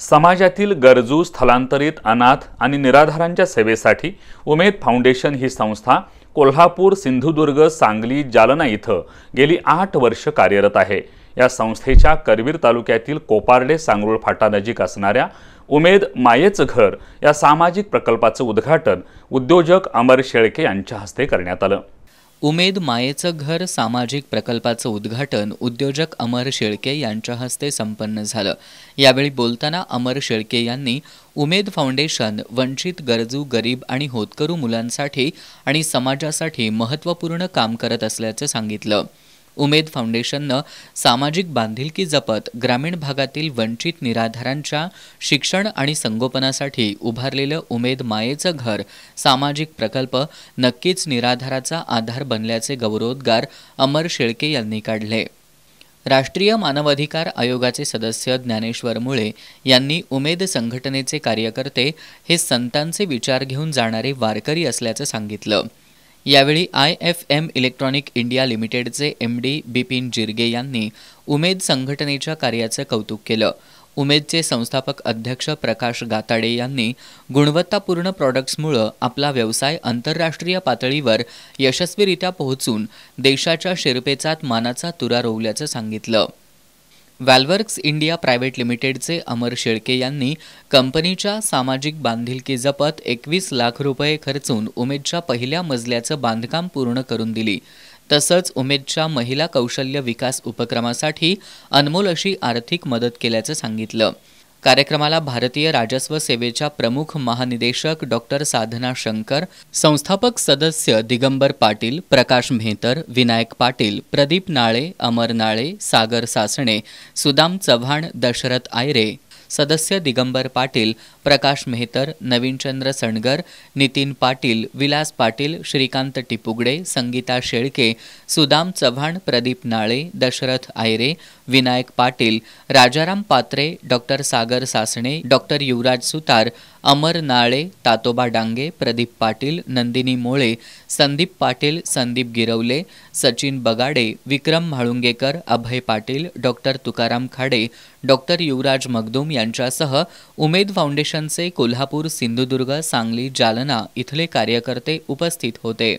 समाजातील गरजू स्थलांतरित अनाथ आणि निराधारांच्या सेवेसाठी उमेद फाउंडेशन ही संस्था कोल्हापूर सिंधुदुर्ग सांगली जालना इथं गेली आठ वर्ष कार्यरत आहे या संस्थेच्या करवीर तालुक्यातील कोपार्डे सांगरुळ फाटानजीक असणाऱ्या उमेद मायेचं घर या सामाजिक प्रकल्पाचं उद्घाटन उद्योजक अमर शेळके यांच्या हस्ते करण्यात आलं उमेद मायेचं घर सामाजिक प्रकल्पाचं उद्घाटन उद्योजक अमर शेळके यांच्या हस्ते संपन्न झालं यावेळी बोलताना अमर शेळके यांनी उमेद फाउंडेशन वंचित गरजू गरीब आणि होतकरू मुलांसाठी आणि समाजासाठी महत्त्वपूर्ण काम करत असल्याचं सांगितलं उमेद फाउंडेशननं सामाजिक बांधिलकी जपत ग्रामीण भागातील वंचित निराधारांच्या शिक्षण आणि संगोपनासाठी उभारलेलं उमेद मायेचं घर सामाजिक प्रकल्प नक्कीच निराधाराचा आधार बनल्याचे गौरवोद्गार अमर शेळके यांनी काढले राष्ट्रीय मानवाधिकार आयोगाचे सदस्य ज्ञानेश्वर मुळे यांनी उमेद संघटनेचे कार्यकर्ते हे संतांचे विचार घेऊन जाणारे वारकरी असल्याचं सांगितलं यावेळी I F M electronic India लिमिटेडचे एम डी बिपिन जिरगे यांनी उमेद संघटनेच्या कार्याचं कौतुक केलं उमेदचे संस्थापक अध्यक्ष प्रकाश गाताडे यांनी गुणवत्तापूर्ण प्रॉडक्ट्समुळं आपला व्यवसाय आंतरराष्ट्रीय पातळीवर यशस्वीरित्या पोहोचून देशाच्या शिरपेचात मानाचा तुरा रोवल्याचं सांगितलं वॅल्वर्क्स इंडिया प्रायव्हेट लिमिटेडचे अमर शेळके यांनी कंपनीच्या सामाजिक बांधिलकी जपत एकवीस लाख रुपये खर्चून उमेदच्या पहिल्या मजल्याचं बांधकाम पूर्ण करून दिली तसंच उमेदच्या महिला कौशल्य विकास उपक्रमासाठी अनमोल अशी आर्थिक मदत केल्याचं सांगितलं कार्यक्रमाला भारतीय राजस्व सेवेच्या प्रमुख महानिदेशक डॉक्टर साधना शंकर संस्थापक सदस्य दिगंबर पाटील प्रकाश मेहतर विनायक पाटील प्रदीप नाळे अमर नाळे सागर सासणे सुदाम चव्हाण दशरथ आयरे सदस्य दिगंबर पाटील प्रकाश मेहतर Navinchandra सणगर Nitin Patil Vilas Patil Shrikant टिपुगडे Sangeeta Shelke Sudam Chavan Pradeep नाळे Dasharath Ayre Vinayak Patil Rajaram Patre doctor Sagar Sasane doctor Yuvraj Sutar Amar Nale Tatoba Dange Pradeep Patil Nandini Mole Sandeep Patil Sandeep Girwale Sachin Bagade Vikram Mhalungekar Abhay Patil doctor Tukaram Khade doctor Yuvraj Magdum यांच्यासह उमेद फाउंडेशनचे कोल्हापूर सिंधुदुर्ग सांगली जालना इथले कार्यकर्ते उपस्थित होते